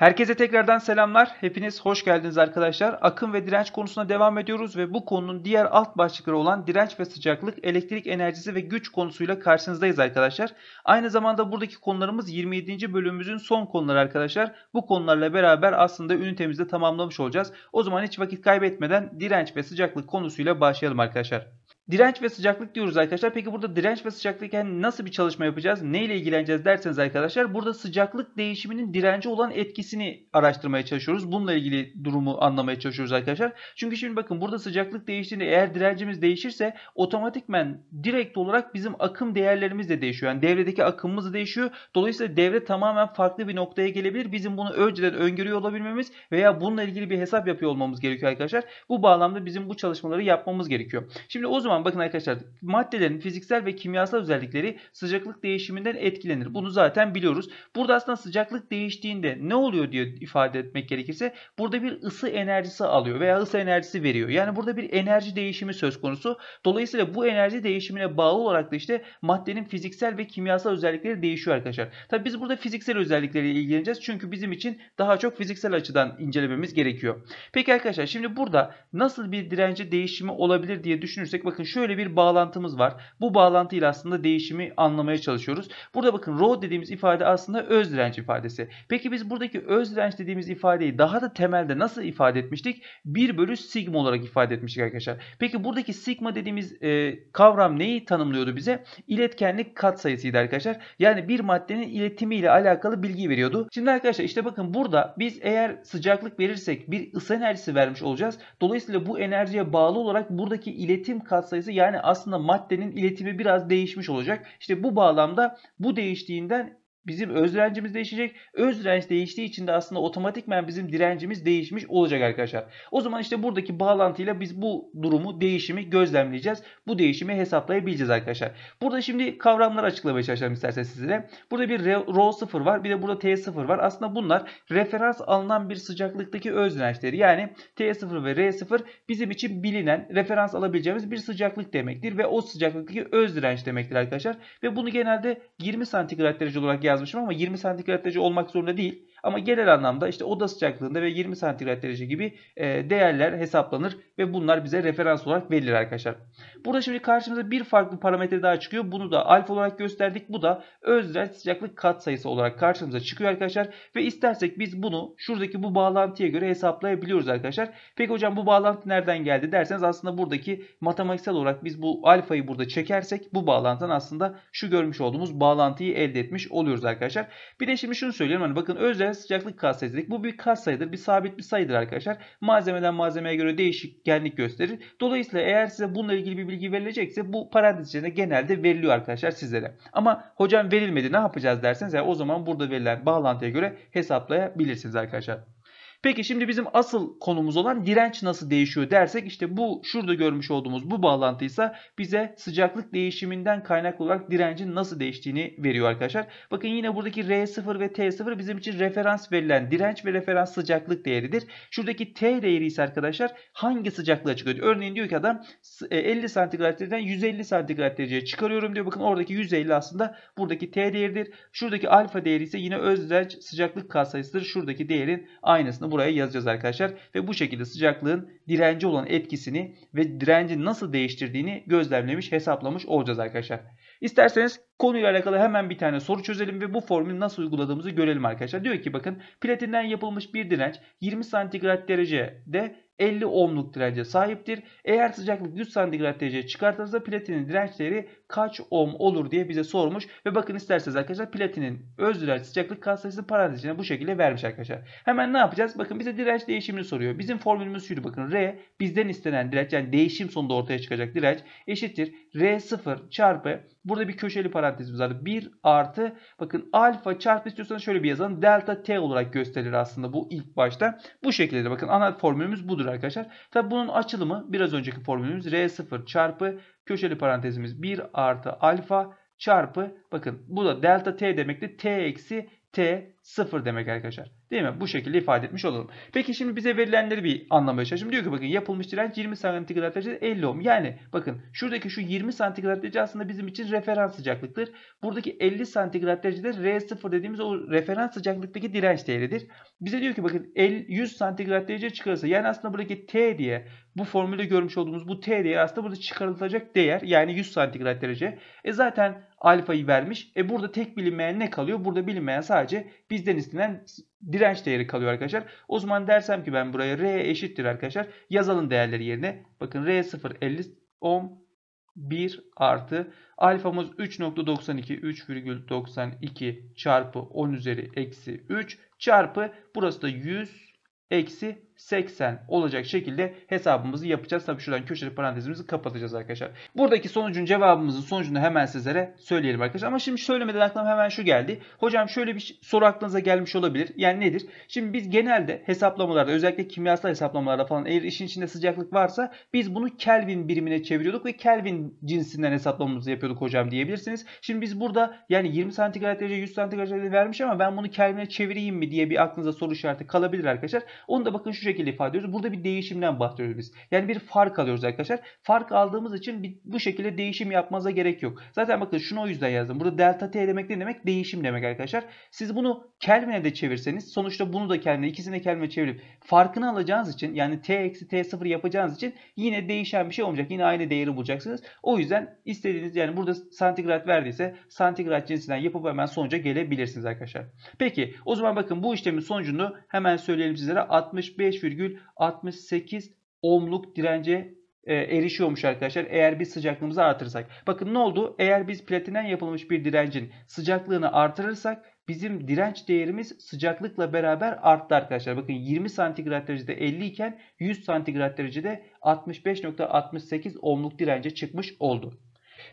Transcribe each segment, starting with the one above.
Herkese tekrardan selamlar. Hepiniz hoş geldiniz arkadaşlar. Akım ve direnç konusuna devam ediyoruz ve bu konunun diğer alt başlıkları olan direnç ve sıcaklık, elektrik enerjisi ve güç konusuyla karşınızdayız arkadaşlar. Aynı zamanda buradaki konularımız 27. bölümümüzün son konuları arkadaşlar. Bu konularla beraber aslında ünitemizde tamamlamış olacağız. O zaman hiç vakit kaybetmeden direnç ve sıcaklık konusuyla başlayalım arkadaşlar. Direnç ve sıcaklık diyoruz arkadaşlar. Peki burada direnç ve sıcaklık yani nasıl bir çalışma yapacağız? neyle ilgileneceğiz derseniz arkadaşlar burada sıcaklık değişiminin direnci olan etkisini araştırmaya çalışıyoruz. Bununla ilgili durumu anlamaya çalışıyoruz arkadaşlar. Çünkü şimdi bakın burada sıcaklık değiştiğinde eğer direncimiz değişirse otomatikmen direkt olarak bizim akım değerlerimiz de değişiyor. Yani devredeki akımımız da değişiyor. Dolayısıyla devre tamamen farklı bir noktaya gelebilir. Bizim bunu önceden öngörüyor olabilmemiz veya bununla ilgili bir hesap yapıyor olmamız gerekiyor arkadaşlar. Bu bağlamda bizim bu çalışmaları yapmamız gerekiyor. Şimdi o zaman zaman bakın arkadaşlar maddelerin fiziksel ve kimyasal özellikleri sıcaklık değişiminden etkilenir. Bunu zaten biliyoruz. Burada aslında sıcaklık değiştiğinde ne oluyor diye ifade etmek gerekirse burada bir ısı enerjisi alıyor veya ısı enerjisi veriyor. Yani burada bir enerji değişimi söz konusu. Dolayısıyla bu enerji değişimine bağlı olarak da işte maddenin fiziksel ve kimyasal özellikleri değişiyor arkadaşlar. Tabi biz burada fiziksel özellikleriyle ilgileneceğiz. Çünkü bizim için daha çok fiziksel açıdan incelememiz gerekiyor. Peki arkadaşlar şimdi burada nasıl bir direnci değişimi olabilir diye düşünürsek bakın şöyle bir bağlantımız var. Bu bağlantıyla aslında değişimi anlamaya çalışıyoruz. Burada bakın rho dediğimiz ifade aslında öz direnç ifadesi. Peki biz buradaki öz direnç dediğimiz ifadeyi daha da temelde nasıl ifade etmiştik? 1 bölü sigma olarak ifade etmiştik arkadaşlar. Peki buradaki sigma dediğimiz e, kavram neyi tanımlıyordu bize? İletkenlik kat sayısıydı arkadaşlar. Yani bir maddenin iletimi ile alakalı bilgi veriyordu. Şimdi arkadaşlar işte bakın burada biz eğer sıcaklık verirsek bir ısı enerjisi vermiş olacağız. Dolayısıyla bu enerjiye bağlı olarak buradaki iletim kat katsayısı yani aslında maddenin iletimi biraz değişmiş olacak. İşte bu bağlamda bu değiştiğinden Bizim öz direncimiz değişecek. Öz direnç değiştiği için de aslında otomatikmen bizim direncimiz değişmiş olacak arkadaşlar. O zaman işte buradaki bağlantıyla biz bu durumu, değişimi gözlemleyeceğiz. Bu değişimi hesaplayabileceğiz arkadaşlar. Burada şimdi kavramları açıklamaya çalışalım isterseniz sizlere. Burada bir rho 0 var. Bir de burada T 0 var. Aslında bunlar referans alınan bir sıcaklıktaki öz dirençleri. Yani T 0 ve R 0 bizim için bilinen, referans alabileceğimiz bir sıcaklık demektir. Ve o sıcaklıktaki öz direnç demektir arkadaşlar. Ve bunu genelde 20 santigrat derece olarak yazmışım ama 20 santigrat derece olmak zorunda değil. Ama genel anlamda işte oda sıcaklığında ve 20 santigrat derece gibi e, değerler hesaplanır ve bunlar bize referans olarak verilir arkadaşlar. Burada şimdi karşımıza bir farklı parametre daha çıkıyor. Bunu da alfa olarak gösterdik. Bu da özel sıcaklık katsayısı olarak karşımıza çıkıyor arkadaşlar. Ve istersek biz bunu şuradaki bu bağlantıya göre hesaplayabiliyoruz arkadaşlar. Peki hocam bu bağlantı nereden geldi derseniz aslında buradaki matematiksel olarak biz bu alfayı burada çekersek bu bağlantıdan aslında şu görmüş olduğumuz bağlantıyı elde etmiş oluyoruz arkadaşlar. Bir de şimdi şunu söyleyeyim. Hani bakın özel göre sıcaklık katsayısı dedik. Bu bir katsayıdır. Bir sabit bir sayıdır arkadaşlar. Malzemeden malzemeye göre değişikkenlik gösterir. Dolayısıyla eğer size bununla ilgili bir bilgi verilecekse bu parantez içinde genelde veriliyor arkadaşlar sizlere. Ama hocam verilmedi ne yapacağız derseniz yani o zaman burada verilen bağlantıya göre hesaplayabilirsiniz arkadaşlar. Peki şimdi bizim asıl konumuz olan direnç nasıl değişiyor dersek işte bu şurada görmüş olduğumuz bu bağlantıysa bize sıcaklık değişiminden kaynaklı olarak direncin nasıl değiştiğini veriyor arkadaşlar. Bakın yine buradaki R0 ve T0 bizim için referans verilen direnç ve referans sıcaklık değeridir. Şuradaki T değeri ise arkadaşlar hangi sıcaklığa çıkıyor? Örneğin diyor ki adam 50 e, santigrat 150 santigrat dereceye çıkarıyorum diyor. Bakın oradaki 150 aslında buradaki T değeridir. Şuradaki alfa değeri ise yine özdeş sıcaklık katsayısıdır. Şuradaki değerin aynısını buraya yazacağız arkadaşlar. Ve bu şekilde sıcaklığın direnci olan etkisini ve direnci nasıl değiştirdiğini gözlemlemiş hesaplamış olacağız arkadaşlar. İsterseniz Konuyla alakalı hemen bir tane soru çözelim ve bu formülü nasıl uyguladığımızı görelim arkadaşlar. Diyor ki bakın platinden yapılmış bir direnç 20 santigrat derecede 50 ohmluk dirence sahiptir. Eğer sıcaklık 100 santigrat derece çıkartırsa platinin direnç değeri kaç ohm olur diye bize sormuş. Ve bakın isterseniz arkadaşlar platinin öz direnç sıcaklık katsayısı parantez içine bu şekilde vermiş arkadaşlar. Hemen ne yapacağız? Bakın bize direnç değişimini soruyor. Bizim formülümüz şuydu bakın R bizden istenen direnç yani değişim sonunda ortaya çıkacak direnç eşittir R0 çarpı burada bir köşeli parantez parantezimiz vardı. 1 artı bakın alfa çarpı istiyorsanız şöyle bir yazalım. Delta t olarak gösterir aslında bu ilk başta. Bu şekilde bakın ana formülümüz budur arkadaşlar. Tabi bunun açılımı biraz önceki formülümüz r0 çarpı köşeli parantezimiz 1 artı alfa çarpı bakın bu da delta t demekti. t eksi t sıfır demek arkadaşlar. Değil mi? Bu şekilde ifade etmiş olalım. Peki şimdi bize verilenleri bir anlamaya çalışalım. Diyor ki bakın yapılmış direnç 20 santigrat derecede 50 ohm. Yani bakın şuradaki şu 20 santigrat derece aslında bizim için referans sıcaklıktır. Buradaki 50 santigrat derecede R0 dediğimiz o referans sıcaklıktaki direnç değeridir. Bize diyor ki bakın 100 santigrat derece çıkarırsa yani aslında buradaki T diye bu formülde görmüş olduğumuz bu T diye aslında burada çıkarılacak değer yani 100 santigrat derece. E zaten alfayı vermiş. E burada tek bilinmeyen ne kalıyor? Burada bilinmeyen sadece bizden istenen direnç değeri kalıyor arkadaşlar. O zaman dersem ki ben buraya R eşittir arkadaşlar. Yazalım değerleri yerine. Bakın R 0 50 ohm 1 artı alfamız 3.92 3,92 çarpı 10 üzeri eksi 3 çarpı burası da 100 eksi 80 olacak şekilde hesabımızı yapacağız. Tabii şuradan köşeli parantezimizi kapatacağız arkadaşlar. Buradaki sonucun cevabımızın sonucunu hemen sizlere söyleyelim arkadaşlar. Ama şimdi söylemeden aklıma hemen şu geldi. Hocam şöyle bir soru aklınıza gelmiş olabilir. Yani nedir? Şimdi biz genelde hesaplamalarda özellikle kimyasal hesaplamalarda falan eğer işin içinde sıcaklık varsa biz bunu Kelvin birimine çeviriyorduk ve Kelvin cinsinden hesaplamamızı yapıyorduk hocam diyebilirsiniz. Şimdi biz burada yani 20 santigrat derece 100 santigrat derece vermiş ama ben bunu Kelvin'e çevireyim mi diye bir aklınıza soru işareti kalabilir arkadaşlar. Onu da bakın şu şekilde ifade ediyoruz. Burada bir değişimden bahsediyoruz biz. Yani bir fark alıyoruz arkadaşlar. Fark aldığımız için bir, bu şekilde değişim yapmanıza gerek yok. Zaten bakın şunu o yüzden yazdım. Burada delta t demek ne demek? Değişim demek arkadaşlar. Siz bunu Kelvin'e de çevirseniz sonuçta bunu da Kelvin'e ikisini de Kelvin'e çevirip farkını alacağınız için yani t eksi t sıfır yapacağınız için yine değişen bir şey olmayacak. Yine aynı değeri bulacaksınız. O yüzden istediğiniz yani burada santigrat verdiyse santigrat cinsinden yapıp hemen sonuca gelebilirsiniz arkadaşlar. Peki o zaman bakın bu işlemin sonucunu hemen söyleyelim sizlere. 65 5,68 ohmluk dirence e, erişiyormuş arkadaşlar eğer biz sıcaklığımızı artırırsak. Bakın ne oldu? Eğer biz platinden yapılmış bir direncin sıcaklığını artırırsak bizim direnç değerimiz sıcaklıkla beraber arttı arkadaşlar. Bakın 20 santigrat derecede 50 iken 100 santigrat derecede 65.68 ohmluk dirence çıkmış oldu.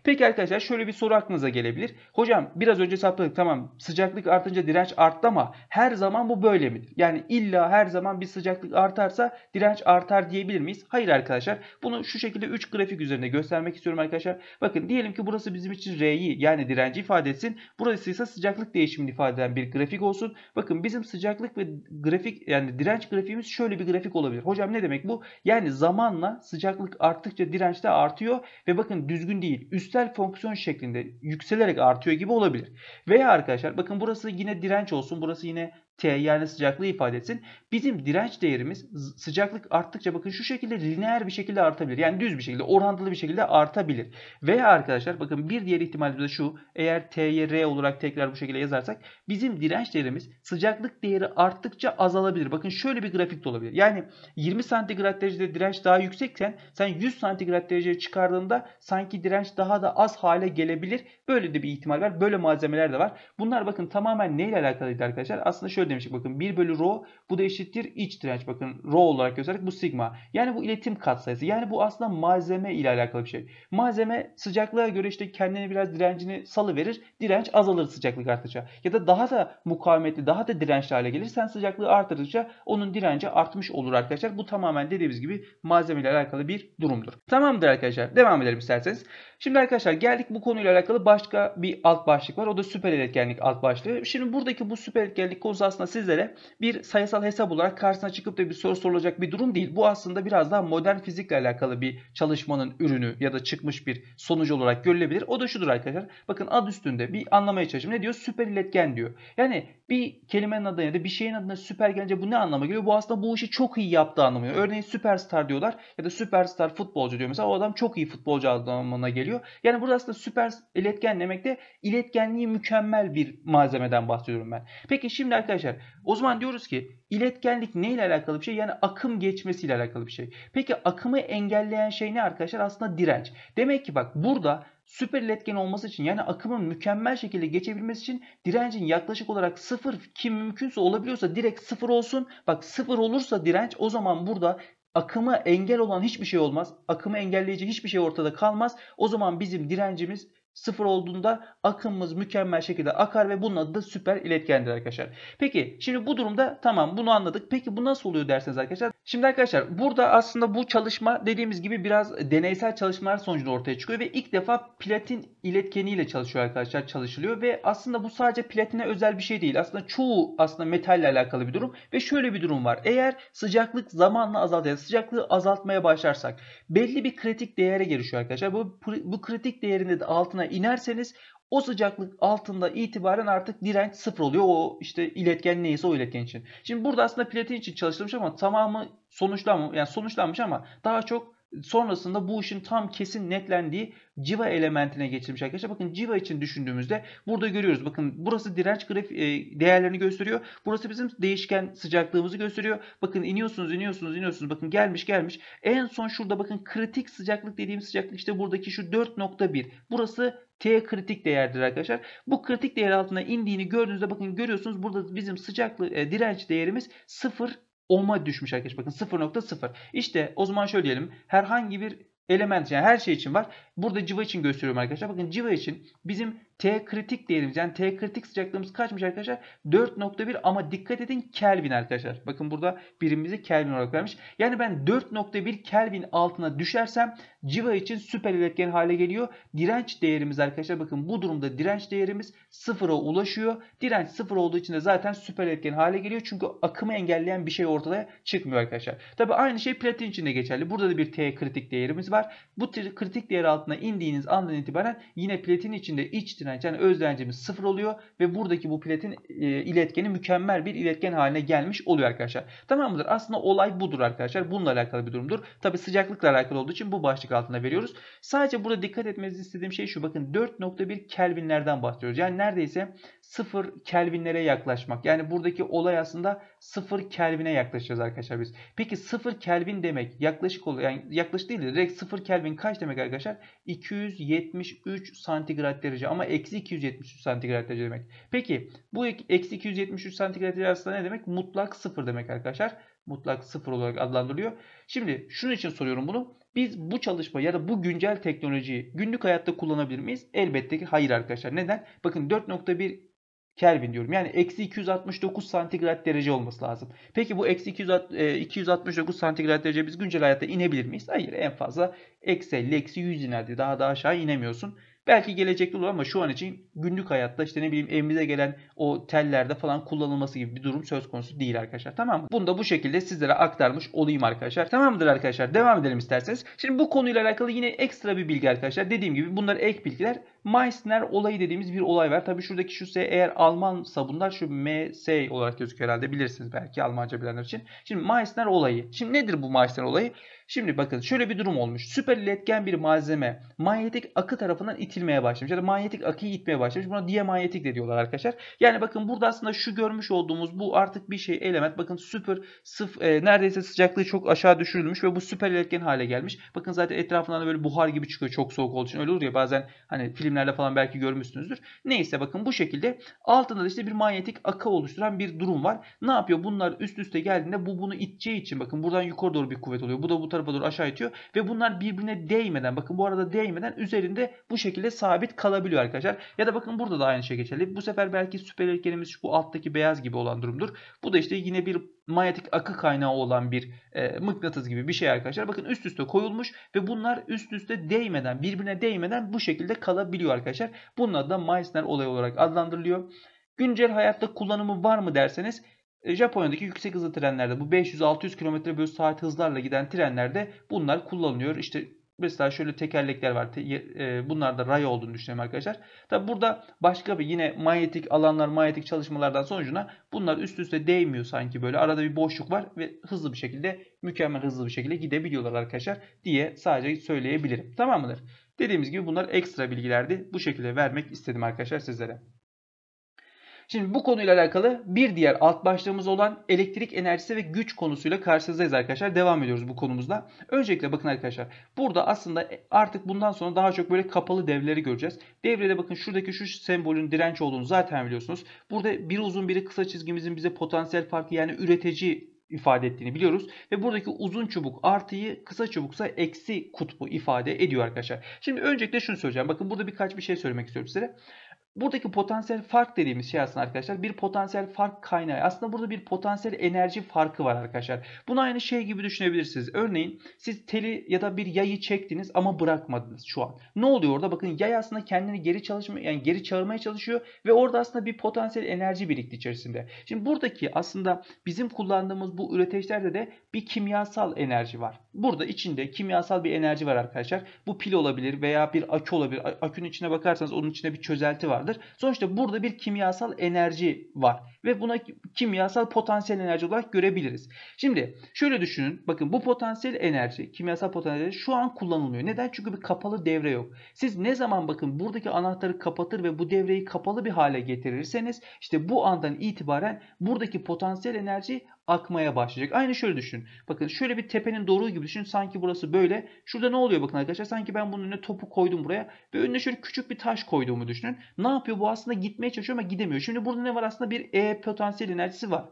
Peki arkadaşlar şöyle bir soru aklınıza gelebilir. Hocam biraz önce hesapladık tamam sıcaklık artınca direnç arttı ama her zaman bu böyle midir? Yani illa her zaman bir sıcaklık artarsa direnç artar diyebilir miyiz? Hayır arkadaşlar bunu şu şekilde 3 grafik üzerinde göstermek istiyorum arkadaşlar. Bakın diyelim ki burası bizim için R'yi yani direnci ifade etsin. Burası ise sıcaklık değişimini ifade eden bir grafik olsun. Bakın bizim sıcaklık ve grafik yani direnç grafiğimiz şöyle bir grafik olabilir. Hocam ne demek bu? Yani zamanla sıcaklık arttıkça direnç de artıyor ve bakın düzgün değil üst üstel fonksiyon şeklinde yükselerek artıyor gibi olabilir. Veya arkadaşlar bakın burası yine direnç olsun. Burası yine T yani sıcaklığı ifade etsin. Bizim direnç değerimiz sıcaklık arttıkça bakın şu şekilde lineer bir şekilde artabilir. Yani düz bir şekilde orantılı bir şekilde artabilir. Veya arkadaşlar bakın bir diğer ihtimalimiz de şu. Eğer T'ye R olarak tekrar bu şekilde yazarsak bizim direnç değerimiz sıcaklık değeri arttıkça azalabilir. Bakın şöyle bir grafik de olabilir. Yani 20 santigrat derecede direnç daha yüksekken sen 100 santigrat dereceye çıkardığında sanki direnç daha da az hale gelebilir. Böyle de bir ihtimal var. Böyle malzemeler de var. Bunlar bakın tamamen neyle alakalıydı arkadaşlar? Aslında şöyle şöyle demiştik bakın 1 bölü rho bu da eşittir iç direnç bakın rho olarak gösterdik bu sigma. Yani bu iletim katsayısı yani bu aslında malzeme ile alakalı bir şey. Malzeme sıcaklığa göre işte kendini biraz direncini salı verir direnç azalır sıcaklık arttıkça. Ya da daha da mukavemetli daha da dirençli hale gelir sen sıcaklığı artırdıkça onun direnci artmış olur arkadaşlar. Bu tamamen dediğimiz gibi malzeme ile alakalı bir durumdur. Tamamdır arkadaşlar devam edelim isterseniz. Şimdi arkadaşlar geldik bu konuyla alakalı başka bir alt başlık var o da süper iletkenlik alt başlığı. Şimdi buradaki bu süper iletkenlik konusu aslında sizlere bir sayısal hesap olarak karşısına çıkıp da bir soru sorulacak bir durum değil. Bu aslında biraz daha modern fizikle alakalı bir çalışmanın ürünü ya da çıkmış bir sonucu olarak görülebilir. O da şudur arkadaşlar. Bakın ad üstünde bir anlamaya çalışayım. Ne diyor? Süper iletken diyor. Yani bir kelimenin adına ya da bir şeyin adına süper gelince bu ne anlama geliyor? Bu aslında bu işi çok iyi yaptığı anlamıyor. Örneğin süperstar diyorlar ya da süperstar futbolcu diyor. Mesela o adam çok iyi futbolcu anlamına geliyor. Yani burada aslında süper iletken demekte de iletkenliği mükemmel bir malzemeden bahsediyorum ben. Peki şimdi arkadaşlar Arkadaşlar o zaman diyoruz ki iletkenlik neyle alakalı bir şey? Yani akım geçmesiyle alakalı bir şey. Peki akımı engelleyen şey ne arkadaşlar? Aslında direnç. Demek ki bak burada süper iletken olması için yani akımın mükemmel şekilde geçebilmesi için direncin yaklaşık olarak sıfır kim mümkünse olabiliyorsa direkt sıfır olsun. Bak sıfır olursa direnç o zaman burada akımı engel olan hiçbir şey olmaz. Akımı engelleyici hiçbir şey ortada kalmaz. O zaman bizim direncimiz Sıfır olduğunda akımımız mükemmel şekilde akar ve bunun adı da süper iletkendir arkadaşlar. Peki şimdi bu durumda tamam bunu anladık. Peki bu nasıl oluyor derseniz arkadaşlar. Şimdi arkadaşlar burada aslında bu çalışma dediğimiz gibi biraz deneysel çalışmalar sonucunda ortaya çıkıyor. Ve ilk defa platin iletkeniyle çalışıyor arkadaşlar çalışılıyor. Ve aslında bu sadece platine özel bir şey değil. Aslında çoğu aslında metalle alakalı bir durum. Ve şöyle bir durum var. Eğer sıcaklık zamanla azaltıyor. Sıcaklığı azaltmaya başlarsak belli bir kritik değere gelişiyor arkadaşlar. Bu, bu kritik değerinde de altına inerseniz o sıcaklık altında itibaren artık direnç sıfır oluyor. O işte iletken neyse o iletken için. Şimdi burada aslında platin için çalışılmış ama tamamı sonuçlanmış, yani sonuçlanmış ama daha çok Sonrasında bu işin tam kesin netlendiği civa elementine geçilmiş arkadaşlar. Bakın civa için düşündüğümüzde burada görüyoruz. Bakın burası direnç graf e, değerlerini gösteriyor. Burası bizim değişken sıcaklığımızı gösteriyor. Bakın iniyorsunuz, iniyorsunuz, iniyorsunuz. Bakın gelmiş, gelmiş. En son şurada bakın kritik sıcaklık dediğim sıcaklık işte buradaki şu 4.1. Burası T kritik değerdir arkadaşlar. Bu kritik değer altına indiğini gördüğünüzde bakın görüyorsunuz burada bizim sıcaklık e, direnç değerimiz 0 10'a düşmüş arkadaşlar. Bakın 0.0. İşte o zaman şöyle diyelim. Herhangi bir element yani her şey için var. Burada civa için gösteriyorum arkadaşlar. Bakın civa için bizim T kritik değerimiz yani T kritik sıcaklığımız kaçmış arkadaşlar? 4.1 ama dikkat edin Kelvin arkadaşlar. Bakın burada birimizi Kelvin olarak vermiş. Yani ben 4.1 Kelvin altına düşersem civa için süper iletken hale geliyor. Direnç değerimiz arkadaşlar bakın bu durumda direnç değerimiz sıfıra ulaşıyor. Direnç sıfır olduğu için de zaten süper iletken hale geliyor. Çünkü akımı engelleyen bir şey ortaya çıkmıyor arkadaşlar. Tabi aynı şey platin için de geçerli. Burada da bir T kritik değerimiz var. Bu kritik değer altına indiğiniz andan itibaren yine platin içinde iç direnç direnci yani öz direncimiz sıfır oluyor ve buradaki bu platin e, iletgeni mükemmel bir iletken haline gelmiş oluyor arkadaşlar. Tamam mıdır? Aslında olay budur arkadaşlar. Bununla alakalı bir durumdur. Tabi sıcaklıkla alakalı olduğu için bu başlık altına veriyoruz. Sadece burada dikkat etmenizi istediğim şey şu. Bakın 4.1 Kelvinlerden bahsediyoruz. Yani neredeyse sıfır Kelvinlere yaklaşmak. Yani buradaki olay aslında sıfır Kelvin'e yaklaşacağız arkadaşlar biz. Peki sıfır Kelvin demek yaklaşık oluyor. Yani yaklaşık değil direkt sıfır Kelvin kaç demek arkadaşlar? 273 santigrat derece ama eksi 273 santigrat derece demek. Peki bu eksi 273 santigrat derece aslında ne demek? Mutlak sıfır demek arkadaşlar. Mutlak sıfır olarak adlandırılıyor. Şimdi şunun için soruyorum bunu. Biz bu çalışma ya da bu güncel teknolojiyi günlük hayatta kullanabilir miyiz? Elbette ki hayır arkadaşlar. Neden? Bakın 4.1 Kelvin diyorum. Yani eksi 269 santigrat derece olması lazım. Peki bu eksi 269 e, santigrat derece biz güncel hayatta inebilir miyiz? Hayır en fazla eksi 50, eksi 100 inerdi. Daha da aşağı inemiyorsun. Belki gelecekte olur ama şu an için günlük hayatta işte ne bileyim evimize gelen o tellerde falan kullanılması gibi bir durum söz konusu değil arkadaşlar. Tamam mı? Bunu da bu şekilde sizlere aktarmış olayım arkadaşlar. Tamamdır arkadaşlar. Devam edelim isterseniz. Şimdi bu konuyla alakalı yine ekstra bir bilgi arkadaşlar. Dediğim gibi bunlar ek bilgiler. Meissner olayı dediğimiz bir olay var. Tabii şuradaki şu S eğer Alman sabunlar şu MS olarak gözüküyor herhalde bilirsiniz belki Almanca bilenler için. Şimdi Meissner olayı. Şimdi nedir bu Meissner olayı? Şimdi bakın şöyle bir durum olmuş. Süper iletken bir malzeme manyetik akı tarafından itilmeye başlamış. Ya da manyetik akıyı itmeye başlamış. Buna diyemanyetik de diyorlar arkadaşlar. Yani bakın burada aslında şu görmüş olduğumuz bu artık bir şey element. Bakın süper sıf, e, neredeyse sıcaklığı çok aşağı düşürülmüş ve bu süper iletken hale gelmiş. Bakın zaten etrafından böyle buhar gibi çıkıyor çok soğuk olduğu için. Öyle olur ya bazen hani filmler filmlerle falan belki görmüşsünüzdür. Neyse bakın bu şekilde altında da işte bir manyetik aka oluşturan bir durum var. Ne yapıyor? Bunlar üst üste geldiğinde bu bunu iteceği için bakın buradan yukarı doğru bir kuvvet oluyor. Bu da bu tarafa doğru aşağı itiyor ve bunlar birbirine değmeden bakın bu arada değmeden üzerinde bu şekilde sabit kalabiliyor arkadaşlar. Ya da bakın burada da aynı şey geçerli. Bu sefer belki süper bu alttaki beyaz gibi olan durumdur. Bu da işte yine bir manyetik akı kaynağı olan bir e, mıknatıs gibi bir şey arkadaşlar. Bakın üst üste koyulmuş ve bunlar üst üste değmeden birbirine değmeden bu şekilde kalabiliyor arkadaşlar. Bunlar da Meissner olayı olarak adlandırılıyor. Güncel hayatta kullanımı var mı derseniz e, Japonya'daki yüksek hızlı trenlerde bu 500-600 km bölü saat hızlarla giden trenlerde bunlar kullanılıyor. İşte Mesela şöyle tekerlekler var. E, bunlar da ray olduğunu düşünelim arkadaşlar. Tabi burada başka bir yine manyetik alanlar, manyetik çalışmalardan sonucuna bunlar üst üste değmiyor sanki böyle. Arada bir boşluk var ve hızlı bir şekilde, mükemmel hızlı bir şekilde gidebiliyorlar arkadaşlar diye sadece söyleyebilirim. Tamam mıdır? Dediğimiz gibi bunlar ekstra bilgilerdi. Bu şekilde vermek istedim arkadaşlar sizlere. Şimdi bu konuyla alakalı bir diğer alt başlığımız olan elektrik enerjisi ve güç konusuyla karşınızdayız arkadaşlar. Devam ediyoruz bu konumuzda. Öncelikle bakın arkadaşlar burada aslında artık bundan sonra daha çok böyle kapalı devleri göreceğiz. Devrede bakın şuradaki şu sembolün direnç olduğunu zaten biliyorsunuz. Burada bir uzun biri kısa çizgimizin bize potansiyel farkı yani üretici ifade ettiğini biliyoruz. Ve buradaki uzun çubuk artıyı kısa çubuksa eksi kutbu ifade ediyor arkadaşlar. Şimdi öncelikle şunu söyleyeceğim. Bakın burada birkaç bir şey söylemek istiyorum size. Buradaki potansiyel fark dediğimiz şey aslında arkadaşlar bir potansiyel fark kaynağı. Aslında burada bir potansiyel enerji farkı var arkadaşlar. Bunu aynı şey gibi düşünebilirsiniz. Örneğin siz teli ya da bir yayı çektiniz ama bırakmadınız şu an. Ne oluyor orada? Bakın yay aslında kendini geri çalışma yani geri çağırmaya çalışıyor ve orada aslında bir potansiyel enerji birikti içerisinde. Şimdi buradaki aslında bizim kullandığımız bu üreteçlerde de bir kimyasal enerji var. Burada içinde kimyasal bir enerji var arkadaşlar. Bu pil olabilir veya bir akü olabilir. Akünün içine bakarsanız onun içinde bir çözelti var vardır. Sonuçta burada bir kimyasal enerji var ve buna kimyasal potansiyel enerji olarak görebiliriz. Şimdi şöyle düşünün. Bakın bu potansiyel enerji, kimyasal potansiyel enerji şu an kullanılmıyor. Neden? Çünkü bir kapalı devre yok. Siz ne zaman bakın buradaki anahtarı kapatır ve bu devreyi kapalı bir hale getirirseniz işte bu andan itibaren buradaki potansiyel enerji akmaya başlayacak. Aynı şöyle düşün. Bakın şöyle bir tepenin doğru gibi düşün. Sanki burası böyle. Şurada ne oluyor bakın arkadaşlar? Sanki ben bunun önüne topu koydum buraya ve önüne şöyle küçük bir taş koyduğumu düşünün. Ne yapıyor? Bu aslında gitmeye çalışıyor ama gidemiyor. Şimdi burada ne var? Aslında bir E potansiyel enerjisi var.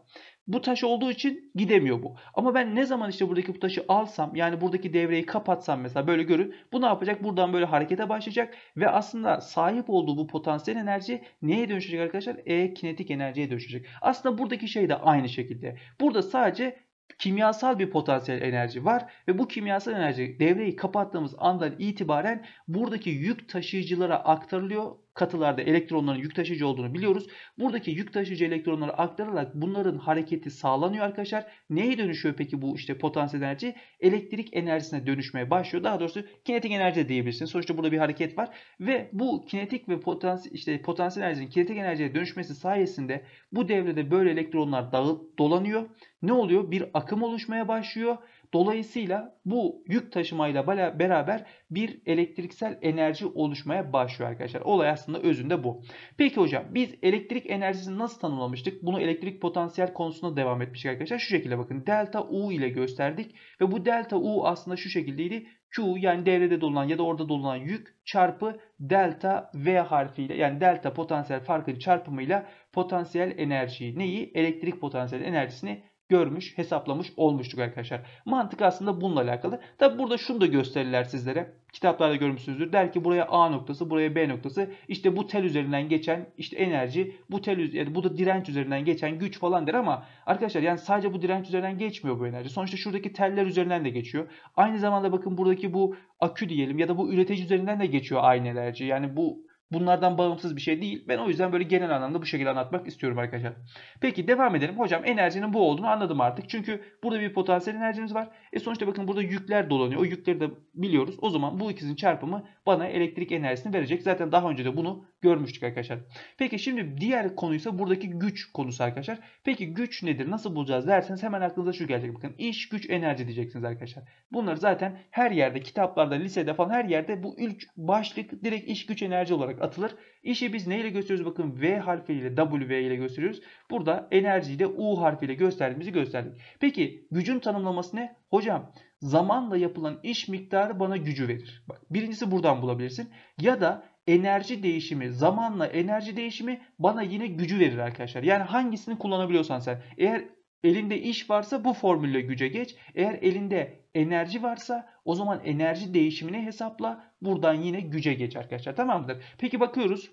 Bu taş olduğu için gidemiyor bu. Ama ben ne zaman işte buradaki bu taşı alsam yani buradaki devreyi kapatsam mesela böyle görün. Bu ne yapacak? Buradan böyle harekete başlayacak ve aslında sahip olduğu bu potansiyel enerji neye dönüşecek arkadaşlar? E kinetik enerjiye dönüşecek. Aslında buradaki şey de aynı şekilde. Burada sadece kimyasal bir potansiyel enerji var ve bu kimyasal enerji devreyi kapattığımız andan itibaren buradaki yük taşıyıcılara aktarılıyor katılarda elektronların yük taşıcı olduğunu biliyoruz. Buradaki yük taşıcı elektronları aktararak bunların hareketi sağlanıyor arkadaşlar. Neye dönüşüyor peki bu işte potansiyel enerji? Elektrik enerjisine dönüşmeye başlıyor. Daha doğrusu kinetik enerji de diyebilirsiniz. Sonuçta burada bir hareket var ve bu kinetik ve potansiyel işte potansiyel enerjinin kinetik enerjiye dönüşmesi sayesinde bu devrede böyle elektronlar dolanıyor. Ne oluyor? Bir akım oluşmaya başlıyor Dolayısıyla bu yük taşımayla beraber bir elektriksel enerji oluşmaya başlıyor arkadaşlar. Olay aslında özünde bu. Peki hocam biz elektrik enerjisini nasıl tanımlamıştık? Bunu elektrik potansiyel konusuna devam etmiştik arkadaşlar. Şu şekilde bakın delta U ile gösterdik ve bu delta U aslında şu şekildeydi. Q yani devrede dolanan ya da orada dolanan yük çarpı delta V harfiyle yani delta potansiyel farkın çarpımıyla potansiyel enerjiyi neyi? Elektrik potansiyel enerjisini görmüş, hesaplamış olmuştuk arkadaşlar. Mantık aslında bununla alakalı. Tabi burada şunu da gösterirler sizlere. Kitaplarda görmüşsünüzdür. Der ki buraya A noktası, buraya B noktası. İşte bu tel üzerinden geçen işte enerji, bu tel yani bu da direnç üzerinden geçen güç falan der ama arkadaşlar yani sadece bu direnç üzerinden geçmiyor bu enerji. Sonuçta şuradaki teller üzerinden de geçiyor. Aynı zamanda bakın buradaki bu akü diyelim ya da bu üretici üzerinden de geçiyor aynı enerji. Yani bu Bunlardan bağımsız bir şey değil. Ben o yüzden böyle genel anlamda bu şekilde anlatmak istiyorum arkadaşlar. Peki devam edelim. Hocam enerjinin bu olduğunu anladım artık. Çünkü burada bir potansiyel enerjimiz var. E sonuçta bakın burada yükler dolanıyor. O yükleri de biliyoruz. O zaman bu ikisinin çarpımı bana elektrik enerjisini verecek. Zaten daha önce de bunu görmüştük arkadaşlar. Peki şimdi diğer konuysa buradaki güç konusu arkadaşlar. Peki güç nedir? Nasıl bulacağız derseniz hemen aklınıza şu gelecek. Bakın iş, güç, enerji diyeceksiniz arkadaşlar. Bunları zaten her yerde kitaplarda, lisede falan her yerde bu ilk başlık direkt iş, güç, enerji olarak atılır. İşi biz neyle gösteriyoruz? Bakın V harfiyle W ile gösteriyoruz. Burada enerjiyi de U harfiyle gösterdiğimizi gösterdik. Peki gücün tanımlaması ne? Hocam zamanla yapılan iş miktarı bana gücü verir. Bak, birincisi buradan bulabilirsin. Ya da enerji değişimi, zamanla enerji değişimi bana yine gücü verir arkadaşlar. Yani hangisini kullanabiliyorsan sen. Eğer elinde iş varsa bu formülle güce geç. Eğer elinde enerji varsa o zaman enerji değişimini hesapla. Buradan yine güce geç arkadaşlar. Tamamdır. Peki bakıyoruz.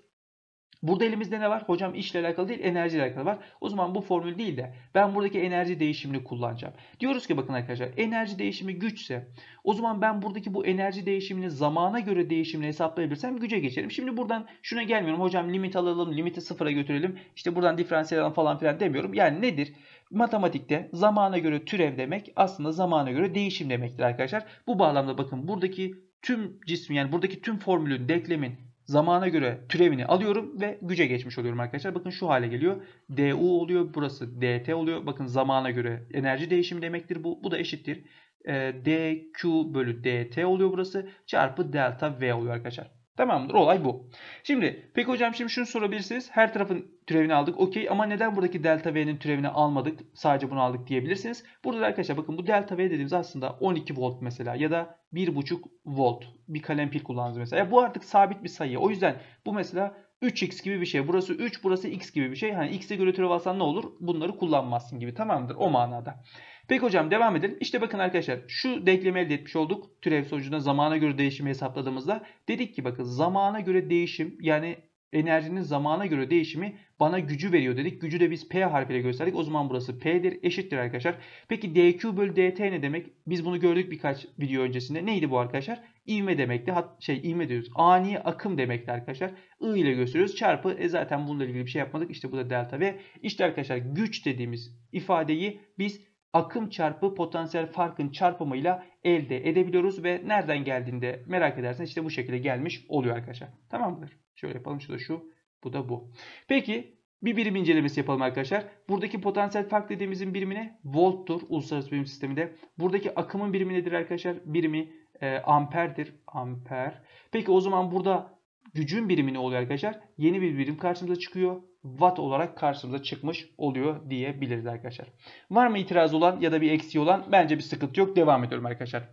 Burada elimizde ne var? Hocam işle alakalı değil enerji ile alakalı var. O zaman bu formül değil de ben buradaki enerji değişimini kullanacağım. Diyoruz ki bakın arkadaşlar enerji değişimi güçse o zaman ben buradaki bu enerji değişimini zamana göre değişimini hesaplayabilirsem güce geçerim. Şimdi buradan şuna gelmiyorum. Hocam limit alalım limiti sıfıra götürelim. İşte buradan diferansiyel alalım falan filan demiyorum. Yani nedir? Matematikte zamana göre türev demek aslında zamana göre değişim demektir arkadaşlar. Bu bağlamda bakın buradaki tüm cismi yani buradaki tüm formülün, denklemin zamana göre türevini alıyorum ve güce geçmiş oluyorum arkadaşlar. Bakın şu hale geliyor. DU oluyor. Burası DT oluyor. Bakın zamana göre enerji değişimi demektir bu. Bu da eşittir. Ee, DQ bölü DT oluyor burası. Çarpı delta V oluyor arkadaşlar. Tamamdır olay bu. Şimdi peki hocam şimdi şunu sorabilirsiniz. Her tarafın türevini aldık okey ama neden buradaki delta v'nin türevini almadık sadece bunu aldık diyebilirsiniz. Burada da arkadaşlar bakın bu delta v dediğimiz aslında 12 volt mesela ya da 1.5 volt bir kalem pil kullandınız mesela. Yani bu artık sabit bir sayı o yüzden bu mesela 3x gibi bir şey. Burası 3 burası x gibi bir şey. Hani x'e göre türev alsan ne olur bunları kullanmazsın gibi tamamdır o manada. Peki hocam devam edelim. İşte bakın arkadaşlar şu denklemi elde etmiş olduk. Türev sonucunda zamana göre değişimi hesapladığımızda dedik ki bakın zamana göre değişim yani enerjinin zamana göre değişimi bana gücü veriyor dedik. Gücü de biz P harfiyle gösterdik. O zaman burası P'dir eşittir arkadaşlar. Peki DQ bölü DT ne demek? Biz bunu gördük birkaç video öncesinde. Neydi bu arkadaşlar? İvme demekti. Hat, şey ivme diyoruz. Ani akım demekti arkadaşlar. I ile gösteriyoruz. Çarpı e zaten bununla ilgili bir şey yapmadık. İşte bu da delta V. İşte arkadaşlar güç dediğimiz ifadeyi biz akım çarpı potansiyel farkın çarpımıyla elde edebiliyoruz ve nereden geldiğinde merak ederseniz işte bu şekilde gelmiş oluyor arkadaşlar. tamamdır. Şöyle yapalım. Şu da şu. Bu da bu. Peki bir birim incelemesi yapalım arkadaşlar. Buradaki potansiyel fark dediğimizin birimi ne? Volt'tur uluslararası birim sisteminde. Buradaki akımın birimi nedir arkadaşlar? Birimi e, amperdir. Amper. Peki o zaman burada Gücün birimi ne oluyor arkadaşlar? Yeni bir birim karşımıza çıkıyor. Watt olarak karşımıza çıkmış oluyor diyebiliriz arkadaşlar. Var mı itiraz olan ya da bir eksiği olan? Bence bir sıkıntı yok. Devam ediyorum arkadaşlar.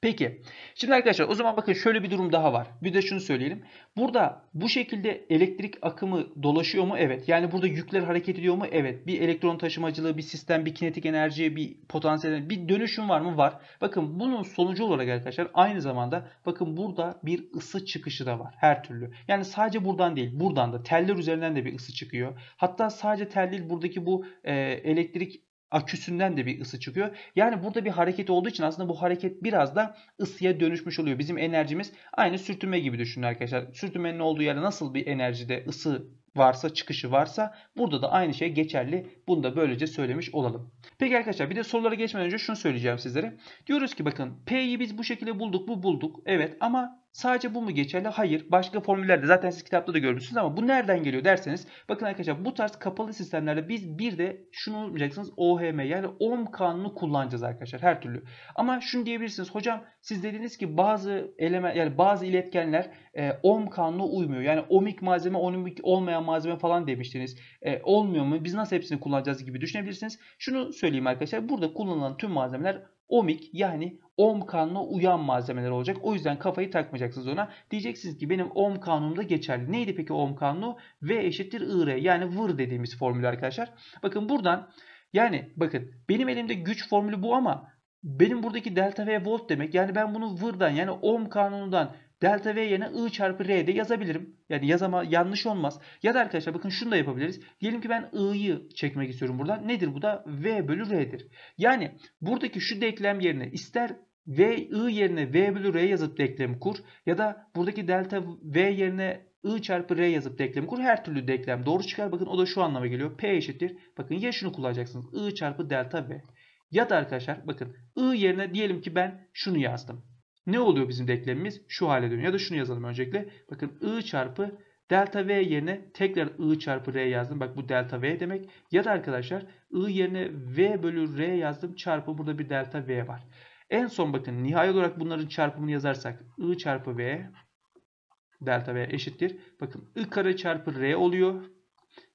Peki şimdi arkadaşlar o zaman bakın şöyle bir durum daha var. Bir de şunu söyleyelim. Burada bu şekilde elektrik akımı dolaşıyor mu? Evet. Yani burada yükler hareket ediyor mu? Evet. Bir elektron taşımacılığı, bir sistem, bir kinetik enerji, bir potansiyel bir dönüşüm var mı? Var. Bakın bunun sonucu olarak arkadaşlar aynı zamanda bakın burada bir ısı çıkışı da var her türlü. Yani sadece buradan değil buradan da teller üzerinden de bir ısı çıkıyor. Hatta sadece tel değil buradaki bu e, elektrik aküsünden de bir ısı çıkıyor. Yani burada bir hareket olduğu için aslında bu hareket biraz da ısıya dönüşmüş oluyor. Bizim enerjimiz aynı sürtünme gibi düşünün arkadaşlar. Sürtünmenin olduğu yerde nasıl bir enerjide ısı varsa çıkışı varsa burada da aynı şey geçerli. Bunu da böylece söylemiş olalım. Peki arkadaşlar bir de sorulara geçmeden önce şunu söyleyeceğim sizlere. Diyoruz ki bakın P'yi biz bu şekilde bulduk bu bulduk. Evet ama Sadece bu mu geçerli? Hayır. Başka formüllerde zaten siz kitapta da görmüşsünüz ama bu nereden geliyor derseniz bakın arkadaşlar bu tarz kapalı sistemlerde biz bir de şunu unutmayacaksınız OHM yani ohm kanunu kullanacağız arkadaşlar her türlü. Ama şunu diyebilirsiniz hocam siz dediniz ki bazı eleme yani bazı iletkenler e, ohm kanunu uymuyor. Yani ohmik malzeme ohmik olmayan malzeme falan demiştiniz. E, olmuyor mu? Biz nasıl hepsini kullanacağız gibi düşünebilirsiniz. Şunu söyleyeyim arkadaşlar burada kullanılan tüm malzemeler omik yani ohm kanunu uyan malzemeler olacak. O yüzden kafayı takmayacaksınız ona. Diyeceksiniz ki benim ohm kanunumda geçerli. Neydi peki ohm kanunu? V eşittir IR yani vır dediğimiz formül arkadaşlar. Bakın buradan yani bakın benim elimde güç formülü bu ama benim buradaki delta V volt demek. Yani ben bunu vırdan yani ohm kanunundan Delta V yerine I çarpı R de yazabilirim. Yani yazama yanlış olmaz. Ya da arkadaşlar bakın şunu da yapabiliriz. Diyelim ki ben I'yi çekmek istiyorum buradan. Nedir bu da? V bölü R'dir. Yani buradaki şu denklem yerine ister V I yerine V bölü R yazıp denklemi kur. Ya da buradaki delta V yerine I çarpı R yazıp denklemi kur. Her türlü denklem doğru çıkar. Bakın o da şu anlama geliyor. P eşittir. Bakın ya şunu kullanacaksınız. I çarpı delta V. Ya da arkadaşlar bakın I yerine diyelim ki ben şunu yazdım. Ne oluyor bizim denklemimiz? Şu hale dönüyor. Ya da şunu yazalım öncelikle. Bakın I çarpı delta V yerine tekrar I çarpı R yazdım. Bak bu delta V demek. Ya da arkadaşlar I yerine V bölü R yazdım. Çarpı burada bir delta V var. En son bakın nihai olarak bunların çarpımını yazarsak I çarpı V delta V eşittir. Bakın I kare çarpı R oluyor.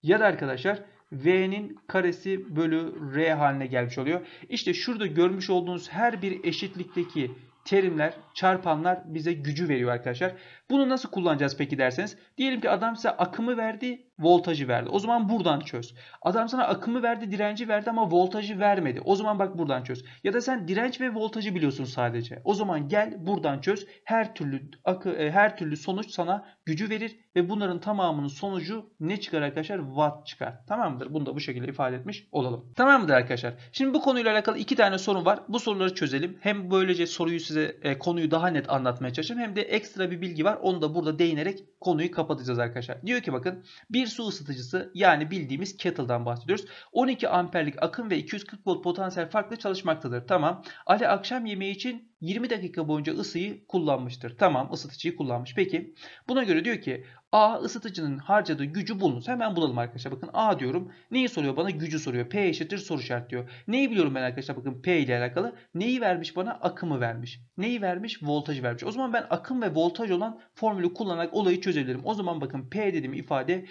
Ya da arkadaşlar V'nin karesi bölü R haline gelmiş oluyor. İşte şurada görmüş olduğunuz her bir eşitlikteki terimler, çarpanlar bize gücü veriyor arkadaşlar. Bunu nasıl kullanacağız peki derseniz. Diyelim ki adam size akımı verdi voltajı verdi. O zaman buradan çöz. Adam sana akımı verdi, direnci verdi ama voltajı vermedi. O zaman bak buradan çöz. Ya da sen direnç ve voltajı biliyorsun sadece. O zaman gel buradan çöz. Her türlü akı, e, her türlü sonuç sana gücü verir ve bunların tamamının sonucu ne çıkar arkadaşlar? Watt çıkar. Tamamdır. Bunu da bu şekilde ifade etmiş olalım. Tamamdır arkadaşlar. Şimdi bu konuyla alakalı iki tane sorun var. Bu soruları çözelim. Hem böylece soruyu size e, konuyu daha net anlatmaya çalışayım hem de ekstra bir bilgi var. Onu da burada değinerek konuyu kapatacağız arkadaşlar. Diyor ki bakın bir bir su ısıtıcısı yani bildiğimiz kettle'dan bahsediyoruz. 12 amperlik akım ve 240 volt potansiyel farklı çalışmaktadır. Tamam. Ali akşam yemeği için 20 dakika boyunca ısıyı kullanmıştır. Tamam ısıtıcıyı kullanmış. Peki buna göre diyor ki A ısıtıcının harcadığı gücü bulunuz. Hemen bulalım arkadaşlar. Bakın A diyorum. Neyi soruyor bana? Gücü soruyor. P eşittir soru işaret diyor. Neyi biliyorum ben arkadaşlar? Bakın P ile alakalı. Neyi vermiş bana? Akımı vermiş. Neyi vermiş? Voltajı vermiş. O zaman ben akım ve voltaj olan formülü kullanarak olayı çözebilirim. O zaman bakın P dediğim ifade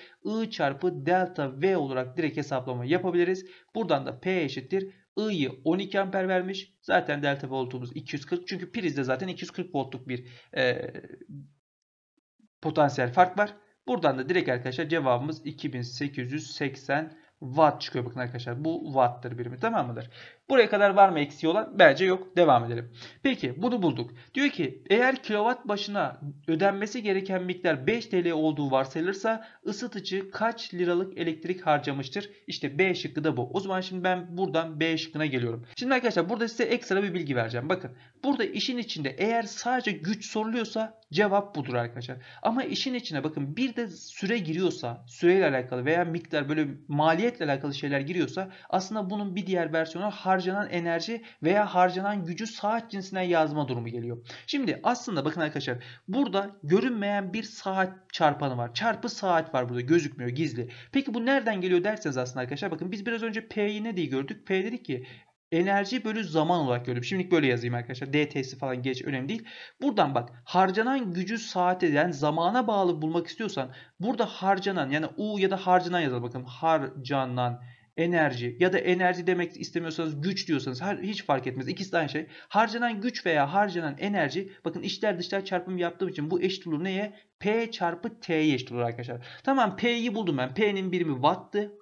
I çarpı delta V olarak direkt hesaplama yapabiliriz. Buradan da P eşittir I'yi 12 amper vermiş. Zaten delta voltumuz 240. Çünkü prizde zaten 240 voltluk bir e, potansiyel fark var. Buradan da direkt arkadaşlar cevabımız 2880 watt çıkıyor. Bakın arkadaşlar bu watt'tır birimi tamam mıdır? Buraya kadar var mı eksiği olan? Bence yok. Devam edelim. Peki bunu bulduk. Diyor ki eğer kilowatt başına ödenmesi gereken miktar 5 TL olduğu varsayılırsa ısıtıcı kaç liralık elektrik harcamıştır? İşte B şıkkı da bu. O zaman şimdi ben buradan B şıkkına geliyorum. Şimdi arkadaşlar burada size ekstra bir bilgi vereceğim. Bakın burada işin içinde eğer sadece güç soruluyorsa cevap budur arkadaşlar. Ama işin içine bakın bir de süre giriyorsa süreyle alakalı veya miktar böyle maliyetle alakalı şeyler giriyorsa aslında bunun bir diğer versiyonu harcayabilirsiniz harcanan enerji veya harcanan gücü saat cinsine yazma durumu geliyor. Şimdi aslında bakın arkadaşlar burada görünmeyen bir saat çarpanı var. Çarpı saat var burada gözükmüyor gizli. Peki bu nereden geliyor derseniz aslında arkadaşlar bakın biz biraz önce P'yi ne diye gördük? P dedik ki Enerji bölü zaman olarak gördüm. Şimdilik böyle yazayım arkadaşlar. DT'si falan geç önemli değil. Buradan bak harcanan gücü saat eden yani zamana bağlı bulmak istiyorsan burada harcanan yani U ya da harcanan yazalım. Bakın harcanan enerji ya da enerji demek istemiyorsanız güç diyorsanız hiç fark etmez. İkisi de aynı şey. Harcanan güç veya harcanan enerji bakın içler dışlar çarpım yaptığım için bu eşit olur neye? P çarpı T'ye eşit olur arkadaşlar. Tamam P'yi buldum ben. P'nin birimi watt'tı.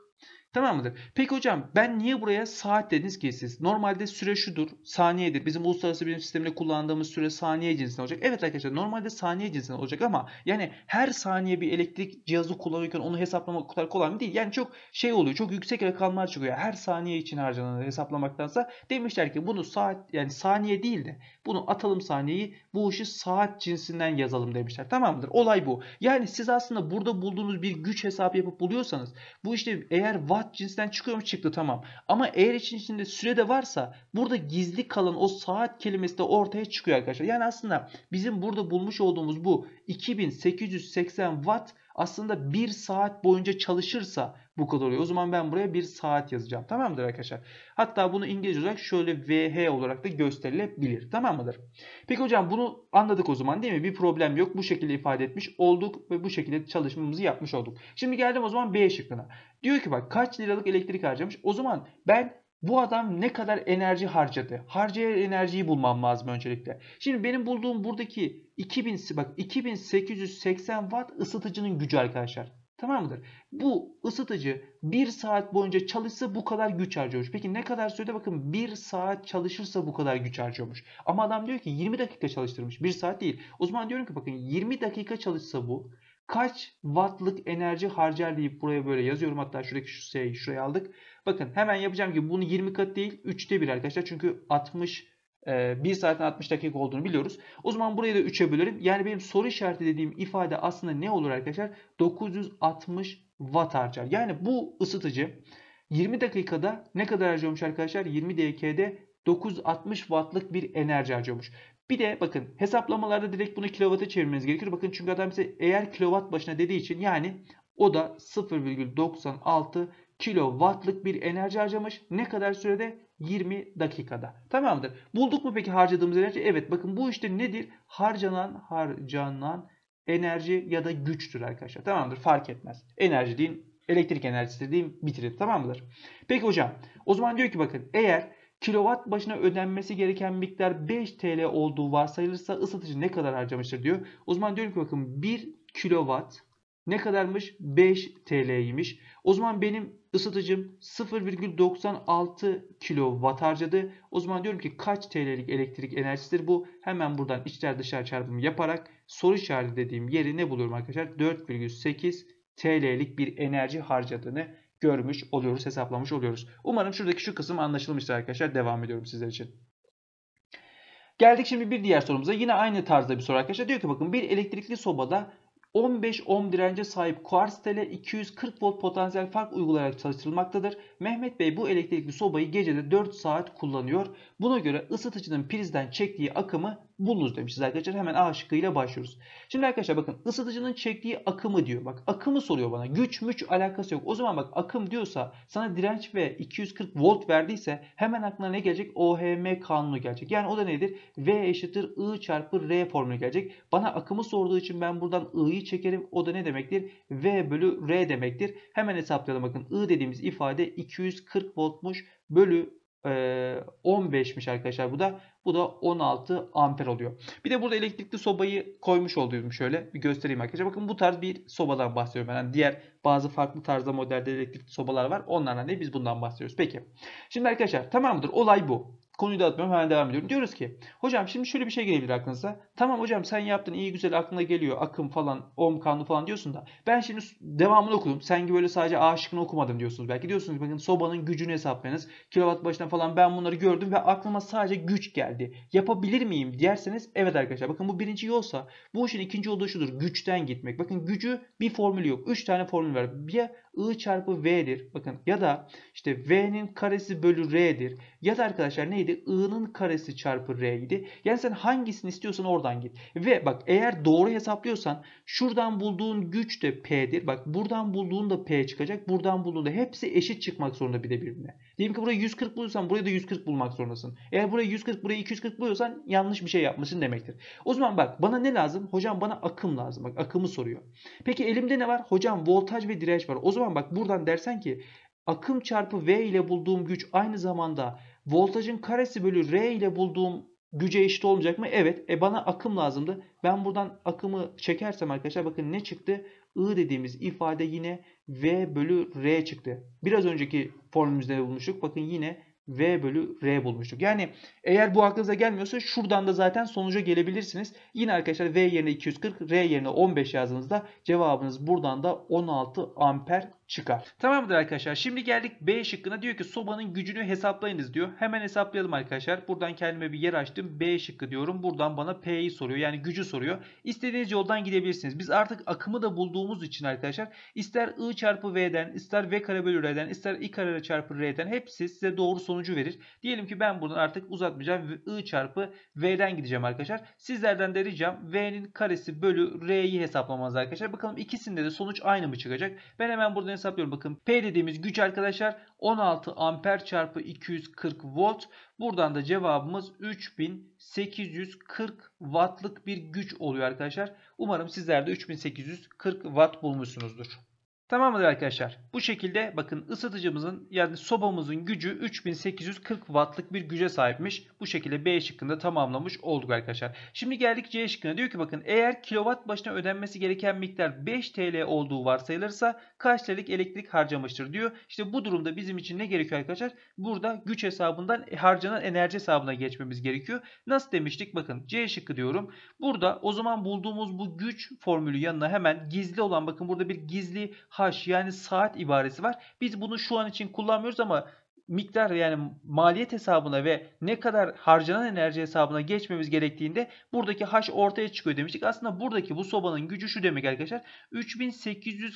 Tamam mıdır? Peki hocam ben niye buraya saat dediniz ki siz? Normalde süre şudur. Saniyedir. Bizim uluslararası birim sisteminde kullandığımız süre saniye cinsinden olacak. Evet arkadaşlar normalde saniye cinsinden olacak ama yani her saniye bir elektrik cihazı kullanıyorken onu hesaplamak kadar kolay mı değil? Yani çok şey oluyor. Çok yüksek rakamlar çıkıyor. Her saniye için harcanan hesaplamaktansa demişler ki bunu saat yani saniye değil de bunu atalım saniyeyi bu işi saat cinsinden yazalım demişler. Tamamdır. Olay bu. Yani siz aslında burada bulduğunuz bir güç hesabı yapıp buluyorsanız bu işte eğer var Bat cinsinden çıkıyor mu? Çıktı tamam. Ama eğer için içinde sürede varsa burada gizli kalan o saat kelimesi de ortaya çıkıyor arkadaşlar. Yani aslında bizim burada bulmuş olduğumuz bu 2880 watt aslında 1 saat boyunca çalışırsa bu kadar oluyor. O zaman ben buraya bir saat yazacağım. Tamam mıdır arkadaşlar? Hatta bunu İngilizce olarak şöyle VH olarak da gösterilebilir. Tamam mıdır? Peki hocam bunu anladık o zaman değil mi? Bir problem yok. Bu şekilde ifade etmiş olduk ve bu şekilde çalışmamızı yapmış olduk. Şimdi geldim o zaman B şıkkına. Diyor ki bak kaç liralık elektrik harcamış. O zaman ben bu adam ne kadar enerji harcadı? Harcayan enerjiyi bulmam lazım öncelikle. Şimdi benim bulduğum buradaki 2000 bak 2880 watt ısıtıcının gücü arkadaşlar. Tamam mıdır? Bu ısıtıcı 1 saat boyunca çalışsa bu kadar güç harcıyormuş. Peki ne kadar sürede bakın 1 saat çalışırsa bu kadar güç harcıyormuş. Ama adam diyor ki 20 dakika çalıştırmış. 1 saat değil. O zaman diyorum ki bakın 20 dakika çalışsa bu kaç wattlık enerji harcar deyip buraya böyle yazıyorum. Hatta şuradaki şu şeyi şuraya aldık. Bakın hemen yapacağım ki bunu 20 kat değil 3'te 1 arkadaşlar. Çünkü 60 1 ee, saatin 60 dakika olduğunu biliyoruz. O zaman burayı da 3'e bölerim. Yani benim soru işareti dediğim ifade aslında ne olur arkadaşlar? 960 watt harcar. Yani bu ısıtıcı 20 dakikada ne kadar harcıyormuş arkadaşlar? 20 dakikada 960 wattlık bir enerji harcıyormuş. Bir de bakın hesaplamalarda direkt bunu kilovata çevirmeniz gerekir. Bakın çünkü adam size eğer kilovat başına dediği için yani o da 0,96 kilowattlık bir enerji harcamış. Ne kadar sürede? 20 dakikada. Tamamdır. Bulduk mu peki harcadığımız enerji? Evet bakın bu işte nedir? Harcanan harcanan enerji ya da güçtür arkadaşlar. Tamamdır fark etmez. Enerji deyin elektrik enerjisi deyin bitirin tamamdır. Peki hocam o zaman diyor ki bakın eğer kilowatt başına ödenmesi gereken miktar 5 TL olduğu varsayılırsa ısıtıcı ne kadar harcamıştır diyor. O zaman diyor ki bakın 1 kilowatt ne kadarmış? 5 TL'ymiş. O zaman benim ısıtıcım 0,96 kilowatt harcadı. O zaman diyorum ki kaç TL'lik elektrik enerjisidir bu? Hemen buradan içler dışarı çarpımı yaparak soru işareti dediğim yeri ne buluyorum arkadaşlar? 4,8 TL'lik bir enerji harcadığını görmüş oluyoruz, hesaplamış oluyoruz. Umarım şuradaki şu kısım anlaşılmıştır arkadaşlar. Devam ediyorum sizler için. Geldik şimdi bir diğer sorumuza. Yine aynı tarzda bir soru arkadaşlar. Diyor ki bakın bir elektrikli sobada 15 ohm dirence sahip kuars tele 240 volt potansiyel fark uygulayarak çalıştırılmaktadır. Mehmet Bey bu elektrikli sobayı gecede 4 saat kullanıyor. Buna göre ısıtıcının prizden çektiği akımı bulunuz demişiz arkadaşlar. Hemen A şıkkıyla başlıyoruz. Şimdi arkadaşlar bakın ısıtıcının çektiği akımı diyor. Bak akımı soruyor bana. Güç müç alakası yok. O zaman bak akım diyorsa sana direnç ve 240 volt verdiyse hemen aklına ne gelecek? OHM kanunu gelecek. Yani o da nedir? V eşittir I çarpı R formülü gelecek. Bana akımı sorduğu için ben buradan I'yi çekerim. O da ne demektir? V bölü R demektir. Hemen hesaplayalım bakın. I dediğimiz ifade 240 voltmuş bölü 15'miş arkadaşlar. Bu da bu da 16 amper oluyor. Bir de burada elektrikli sobayı koymuş oluyorum şöyle. Bir göstereyim arkadaşlar. Bakın bu tarz bir sobadan bahsediyorum. Yani diğer bazı farklı tarzda modelde elektrikli sobalar var. Onlardan değil biz bundan bahsediyoruz. Peki. Şimdi arkadaşlar tamamdır. Olay bu. Konuyu da atmıyorum, hemen devam ediyorum. Diyoruz ki hocam şimdi şöyle bir şey gelebilir aklınıza. Tamam hocam sen yaptın iyi güzel aklına geliyor akım falan om kanunu falan diyorsun da. Ben şimdi devamını okudum. Sen gibi böyle sadece aşıkını okumadım diyorsunuz. Belki diyorsunuz bakın sobanın gücünü hesaplayınız. Kilowatt başına falan ben bunları gördüm ve aklıma sadece güç geldi. Yapabilir miyim derseniz evet arkadaşlar. Bakın bu birinci yolsa bu işin ikinci yolu şudur. Güçten gitmek. Bakın gücü bir formülü yok. Üç tane formül var. Ya I çarpı V'dir. Bakın ya da işte V'nin karesi bölü R'dir. Ya da arkadaşlar neydi? I'nın karesi çarpı R Yani sen hangisini istiyorsan oradan git. Ve bak eğer doğru hesaplıyorsan şuradan bulduğun güç de P'dir. Bak buradan bulduğun da P çıkacak. Buradan bulduğun da hepsi eşit çıkmak zorunda bir de birbirine. Diyelim ki burayı 140 buluyorsan burayı da 140 bulmak zorundasın. Eğer burayı 140 burayı 240 buluyorsan yanlış bir şey yapmışsın demektir. O zaman bak bana ne lazım? Hocam bana akım lazım. Bak akımı soruyor. Peki elimde ne var? Hocam voltaj ve direnç var. O zaman bak buradan dersen ki akım çarpı V ile bulduğum güç aynı zamanda voltajın karesi bölü R ile bulduğum güce eşit olmayacak mı? Evet. E bana akım lazımdı. Ben buradan akımı çekersem arkadaşlar bakın ne çıktı? I dediğimiz ifade yine V bölü R çıktı. Biraz önceki formülümüzde bulmuştuk. Bakın yine V bölü R bulmuştuk. Yani eğer bu aklınıza gelmiyorsa şuradan da zaten sonuca gelebilirsiniz. Yine arkadaşlar V yerine 240, R yerine 15 yazdığınızda cevabınız buradan da 16 amper çıkar. Tamamdır arkadaşlar. Şimdi geldik B şıkkına. Diyor ki sobanın gücünü hesaplayınız diyor. Hemen hesaplayalım arkadaşlar. Buradan kendime bir yer açtım. B şıkkı diyorum. Buradan bana P'yi soruyor. Yani gücü soruyor. İstediğiniz yoldan gidebilirsiniz. Biz artık akımı da bulduğumuz için arkadaşlar ister I çarpı V'den, ister V kare bölü R'den, ister I kare çarpı R'den hepsi size doğru sonucu verir. Diyelim ki ben buradan artık uzatmayacağım. I çarpı V'den gideceğim arkadaşlar. Sizlerden de ricam V'nin karesi bölü R'yi hesaplamanız arkadaşlar. Bakalım ikisinde de sonuç aynı mı çıkacak? Ben hemen buradan hesaplıyorum. Bakın P dediğimiz güç arkadaşlar 16 amper çarpı 240 volt. Buradan da cevabımız 3840 wattlık bir güç oluyor arkadaşlar. Umarım sizler de 3840 watt bulmuşsunuzdur. Tamam mıdır arkadaşlar? Bu şekilde bakın ısıtıcımızın yani sobamızın gücü 3840 wattlık bir güce sahipmiş. Bu şekilde B şıkkında tamamlamış olduk arkadaşlar. Şimdi geldik C şıkkına. Diyor ki bakın eğer kilowatt başına ödenmesi gereken miktar 5 TL olduğu varsayılırsa kaç TL'lik elektrik harcamıştır diyor. İşte bu durumda bizim için ne gerekiyor arkadaşlar? Burada güç hesabından e, harcanan enerji hesabına geçmemiz gerekiyor. Nasıl demiştik? Bakın C şıkkı diyorum. Burada o zaman bulduğumuz bu güç formülü yanına hemen gizli olan bakın burada bir gizli h yani saat ibaresi var. Biz bunu şu an için kullanmıyoruz ama miktar yani maliyet hesabına ve ne kadar harcanan enerji hesabına geçmemiz gerektiğinde buradaki haş ortaya çıkıyor demiştik. Aslında buradaki bu sobanın gücü şu demek arkadaşlar. 3840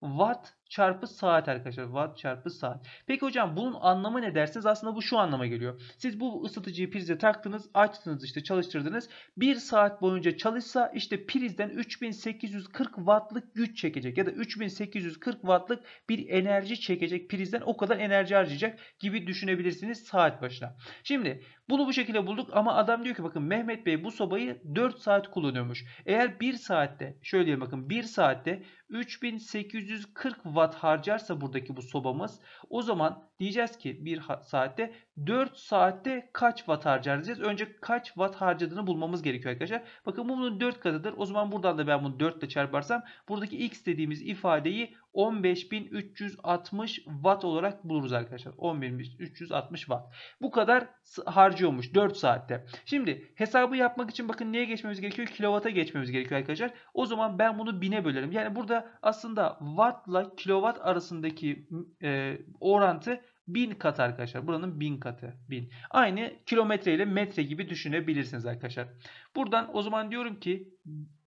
watt çarpı saat arkadaşlar. Watt çarpı saat. Peki hocam bunun anlamı ne dersiniz? Aslında bu şu anlama geliyor. Siz bu ısıtıcıyı prize taktınız, açtınız işte çalıştırdınız. Bir saat boyunca çalışsa işte prizden 3840 wattlık güç çekecek ya da 3840 wattlık bir enerji çekecek prizden o kadar enerji harcayacak gibi düşünebilirsiniz saat başına. Şimdi bunu bu şekilde bulduk ama adam diyor ki bakın Mehmet Bey bu sobayı 4 saat kullanıyormuş. Eğer 1 saatte şöyle diyelim bakın 1 saatte 3840 watt watt harcarsa buradaki bu sobamız o zaman Diyeceğiz ki bir saatte 4 saatte kaç watt harcayacağız. Önce kaç watt harcadığını bulmamız gerekiyor arkadaşlar. Bakın bunun 4 katıdır. O zaman buradan da ben bunu 4 ile çarparsam buradaki x dediğimiz ifadeyi 15360 watt olarak buluruz arkadaşlar. 15360 watt. Bu kadar harcıyormuş 4 saatte. Şimdi hesabı yapmak için bakın neye geçmemiz gerekiyor? Kilovata geçmemiz gerekiyor arkadaşlar. O zaman ben bunu 1000'e bölerim. Yani burada aslında wattla kilovat arasındaki e, orantı 1000 kat arkadaşlar. Buranın 1000 katı. 1000. Aynı kilometre ile metre gibi düşünebilirsiniz arkadaşlar. Buradan o zaman diyorum ki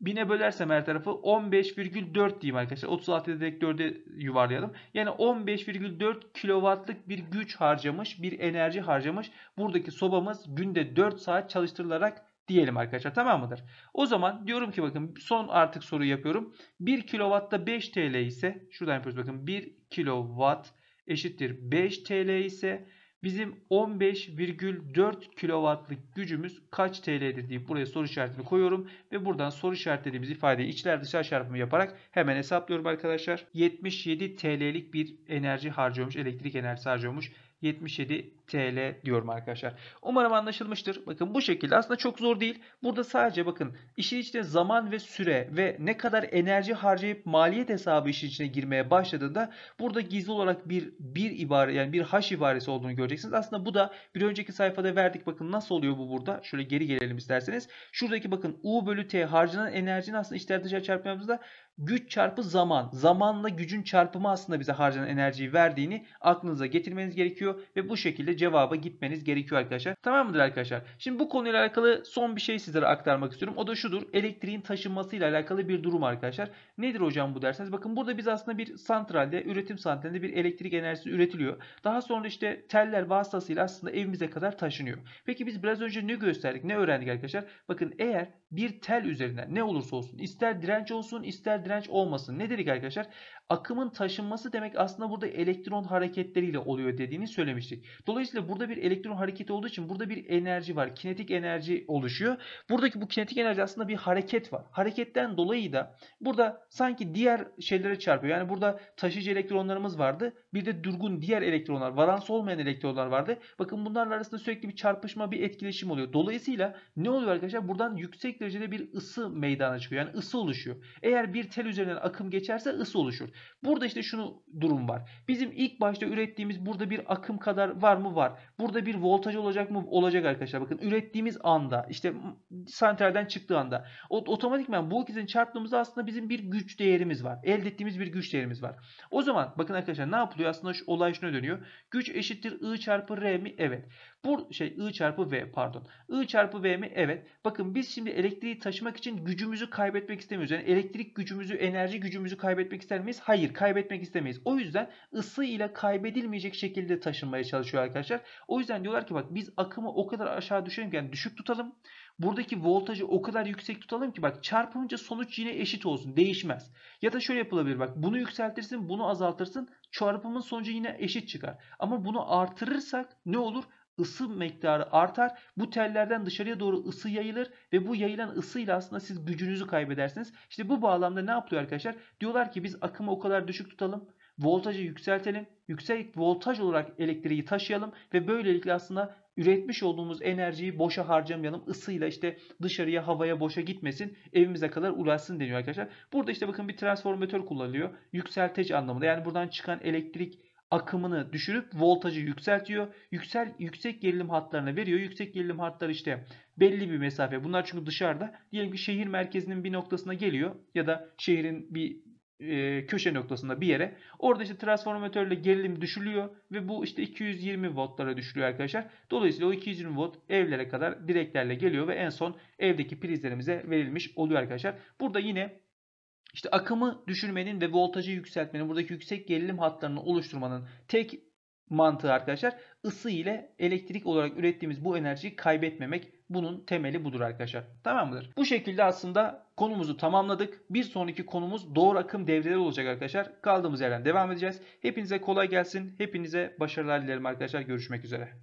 1000'e bölersem her tarafı 15,4 diyeyim arkadaşlar. 36'da direkt 4'e yuvarlayalım. Yani 15,4 kilovatlık bir güç harcamış, bir enerji harcamış. Buradaki sobamız günde 4 saat çalıştırılarak diyelim arkadaşlar tamam mıdır? O zaman diyorum ki bakın son artık soruyu yapıyorum. 1 kilovatta 5 TL ise şuradan yapıyoruz bakın 1 kilowatt eşittir 5 TL ise bizim 15,4 kilovatlık gücümüz kaç TL'dir deyip buraya soru işaretini koyuyorum. Ve buradan soru işaretlediğimiz ifadeyi içler dışlar çarpımı yaparak hemen hesaplıyorum arkadaşlar. 77 TL'lik bir enerji harcıyormuş, elektrik enerjisi harcıyormuş 77 TL diyorum arkadaşlar. Umarım anlaşılmıştır. Bakın bu şekilde aslında çok zor değil. Burada sadece bakın işin içine zaman ve süre ve ne kadar enerji harcayıp maliyet hesabı işin içine girmeye başladığında burada gizli olarak bir bir ibare yani bir haş ibaresi olduğunu göreceksiniz. Aslında bu da bir önceki sayfada verdik. Bakın nasıl oluyor bu burada? Şöyle geri gelelim isterseniz. Şuradaki bakın U bölü T harcanan enerjinin aslında içler dışarı çarpmamızda güç çarpı zaman. Zamanla gücün çarpımı aslında bize harcanan enerjiyi verdiğini aklınıza getirmeniz gerekiyor ve bu şekilde cevaba gitmeniz gerekiyor arkadaşlar. Tamam mıdır arkadaşlar? Şimdi bu konuyla alakalı son bir şey sizlere aktarmak istiyorum. O da şudur. Elektriğin taşınmasıyla alakalı bir durum arkadaşlar. Nedir hocam bu derseniz bakın burada biz aslında bir santralde, üretim santralinde bir elektrik enerjisi üretiliyor. Daha sonra işte teller vasıtasıyla aslında evimize kadar taşınıyor. Peki biz biraz önce ne gösterdik, ne öğrendik arkadaşlar? Bakın eğer bir tel üzerinden ne olursa olsun ister direnç olsun ister direnç olmasın. Ne dedik arkadaşlar? akımın taşınması demek aslında burada elektron hareketleriyle oluyor dediğini söylemiştik. Dolayısıyla burada bir elektron hareketi olduğu için burada bir enerji var. Kinetik enerji oluşuyor. Buradaki bu kinetik enerji aslında bir hareket var. Hareketten dolayı da burada sanki diğer şeylere çarpıyor. Yani burada taşıyıcı elektronlarımız vardı. Bir de durgun diğer elektronlar, varans olmayan elektronlar vardı. Bakın bunlar arasında sürekli bir çarpışma, bir etkileşim oluyor. Dolayısıyla ne oluyor arkadaşlar? Buradan yüksek derecede bir ısı meydana çıkıyor. Yani ısı oluşuyor. Eğer bir tel üzerinden akım geçerse ısı oluşur. Burada işte şunu durum var. Bizim ilk başta ürettiğimiz burada bir akım kadar var mı? Var. Burada bir voltaj olacak mı? Olacak arkadaşlar. Bakın ürettiğimiz anda işte santralden çıktığı anda otomatikman bu ikisini çarptığımızda aslında bizim bir güç değerimiz var. Elde ettiğimiz bir güç değerimiz var. O zaman bakın arkadaşlar ne yapılıyor? Aslında şu, olay şuna dönüyor. Güç eşittir I çarpı R mi? Evet. Bu şey I çarpı V pardon. I çarpı V mi? Evet. Bakın biz şimdi elektriği taşımak için gücümüzü kaybetmek istemiyoruz. Yani elektrik gücümüzü, enerji gücümüzü kaybetmek ister miyiz? Hayır kaybetmek istemeyiz. O yüzden ısı ile kaybedilmeyecek şekilde taşınmaya çalışıyor arkadaşlar. O yüzden diyorlar ki bak biz akımı o kadar aşağı düşürelim ki yani düşük tutalım. Buradaki voltajı o kadar yüksek tutalım ki bak çarpınca sonuç yine eşit olsun. Değişmez. Ya da şöyle yapılabilir bak bunu yükseltirsin bunu azaltırsın. Çarpımın sonucu yine eşit çıkar. Ama bunu artırırsak ne olur? ısı miktarı artar. Bu tellerden dışarıya doğru ısı yayılır ve bu yayılan ısıyla aslında siz gücünüzü kaybedersiniz. İşte bu bağlamda ne yapıyor arkadaşlar? Diyorlar ki biz akımı o kadar düşük tutalım. Voltajı yükseltelim. Yüksek voltaj olarak elektriği taşıyalım ve böylelikle aslında üretmiş olduğumuz enerjiyi boşa harcamayalım. Isıyla işte dışarıya havaya boşa gitmesin. Evimize kadar ulaşsın deniyor arkadaşlar. Burada işte bakın bir transformatör kullanılıyor. Yükselteç anlamında. Yani buradan çıkan elektrik akımını düşürüp voltajı yükseltiyor. Yüksel, yüksek gerilim hatlarına veriyor. Yüksek gerilim hatları işte belli bir mesafe. Bunlar çünkü dışarıda. Diyelim ki şehir merkezinin bir noktasına geliyor ya da şehrin bir e, köşe noktasında bir yere. Orada işte transformatörle gerilim düşülüyor ve bu işte 220 voltlara düşülüyor arkadaşlar. Dolayısıyla o 220 volt evlere kadar direklerle geliyor ve en son evdeki prizlerimize verilmiş oluyor arkadaşlar. Burada yine işte akımı düşürmenin ve voltajı yükseltmenin, buradaki yüksek gerilim hatlarını oluşturmanın tek mantığı arkadaşlar ısı ile elektrik olarak ürettiğimiz bu enerjiyi kaybetmemek. Bunun temeli budur arkadaşlar. Tamam mıdır? Bu şekilde aslında konumuzu tamamladık. Bir sonraki konumuz doğru akım devreleri olacak arkadaşlar. Kaldığımız yerden devam edeceğiz. Hepinize kolay gelsin. Hepinize başarılar dilerim arkadaşlar. Görüşmek üzere.